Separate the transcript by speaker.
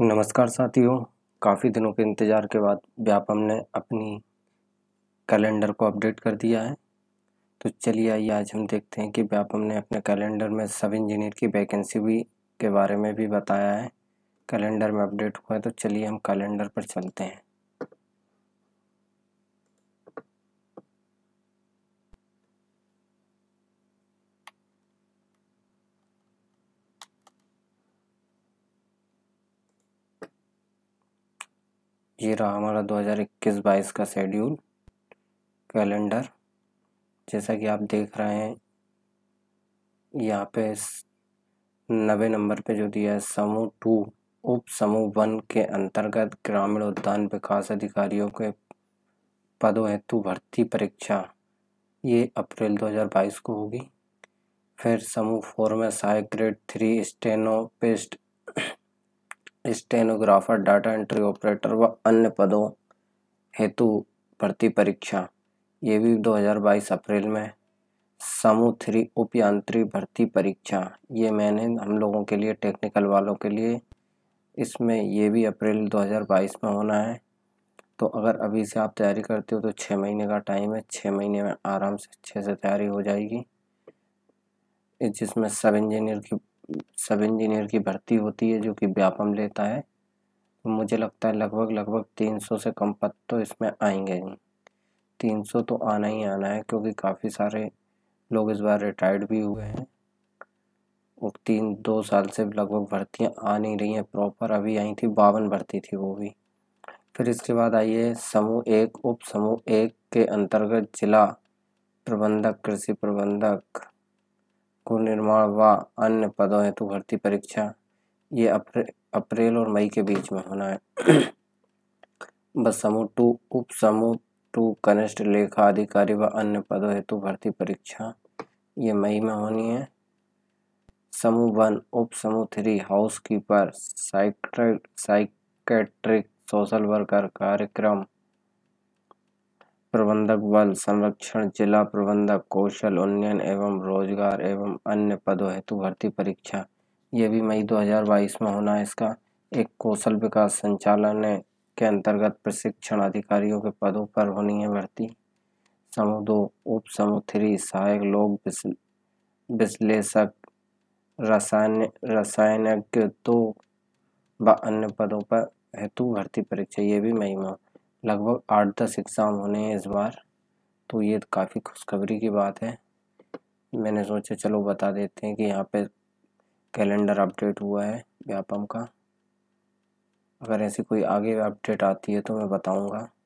Speaker 1: नमस्कार साथियों काफ़ी दिनों के इंतज़ार के बाद व्यापम ने अपनी कैलेंडर को अपडेट कर दिया है तो चलिए आइए आज हम देखते हैं कि व्यापम ने अपने कैलेंडर में सब इंजीनियर की वैकेंसी भी के बारे में भी बताया है कैलेंडर में अपडेट हुआ है तो चलिए हम कैलेंडर पर चलते हैं ये रहा हमारा 2021-22 का शेड्यूल कैलेंडर जैसा कि आप देख रहे हैं यहाँ पे नबे नंबर पे जो दिया है समूह टू उप समूह वन के अंतर्गत ग्रामीण उद्यान विकास अधिकारियों के पदों हेतु भर्ती परीक्षा ये अप्रैल 2022 को होगी फिर समूह फोर में सहायक ग्रेड थ्री स्टेनोपेस्ट स्टेनोग्राफर डाटा एंट्री ऑपरेटर व अन्य पदों हेतु भर्ती परीक्षा ये भी 2022 अप्रैल में समूह थ्री उपयांत्री भर्ती परीक्षा ये मैंने हम लोगों के लिए टेक्निकल वालों के लिए इसमें ये भी अप्रैल 2022 में होना है तो अगर अभी से आप तैयारी करते हो तो छः महीने का टाइम है छः महीने में आराम से अच्छे से तैयारी हो जाएगी जिसमें सब इंजीनियर की सब इंजीनियर की भर्ती होती है जो कि व्यापम लेता है तो मुझे लगता है लगभग लगभग तीन सौ से कम पद तो इसमें आएंगे तीन सौ तो आना ही आना है क्योंकि काफ़ी सारे लोग इस बार रिटायर्ड भी हुए हैं और तीन दो साल से लगभग भर्तियाँ आ नहीं रही हैं प्रॉपर अभी आई थी बावन भर्ती थी वो भी फिर इसके बाद आइए समूह एक उप समूह एक के अंतर्गत जिला प्रबंधक कृषि प्रबंधक स्कूल निर्माण व अन्य पदों हेतु भर्ती परीक्षा ये अपरे, अप्रैल और मई के बीच में होना है बस समूह टू उप समूह टू कनिष्ठ लेखा अधिकारी व अन्य पदों हेतु भर्ती परीक्षा ये मई में होनी है समूह वन उप समूह three house keeper psychiatric social worker कार्यक्रम प्रबंधक बल संरक्षण जिला प्रबंधक कौशल उन्नयन एवं रोजगार एवं अन्य पदों हेतु भर्ती परीक्षा ये भी मई 2022 में होना है इसका एक कौशल विकास संचालन के अंतर्गत प्रशिक्षण अधिकारियों के पदों पर होनी है भर्ती समूह दो उप समूह थ्री सहायक लोग विश्लेषक रसायन रसायनज्ञ दो व अन्य पदों पर हेतु भर्ती परीक्षा ये भी मई में लगभग आठ दस एग्ज़ाम होने हैं इस बार तो ये काफ़ी खुशखबरी की बात है मैंने सोचा चलो बता देते हैं कि यहाँ पे कैलेंडर अपडेट हुआ है व्यापम का अगर ऐसी कोई आगे अपडेट आती है तो मैं बताऊँगा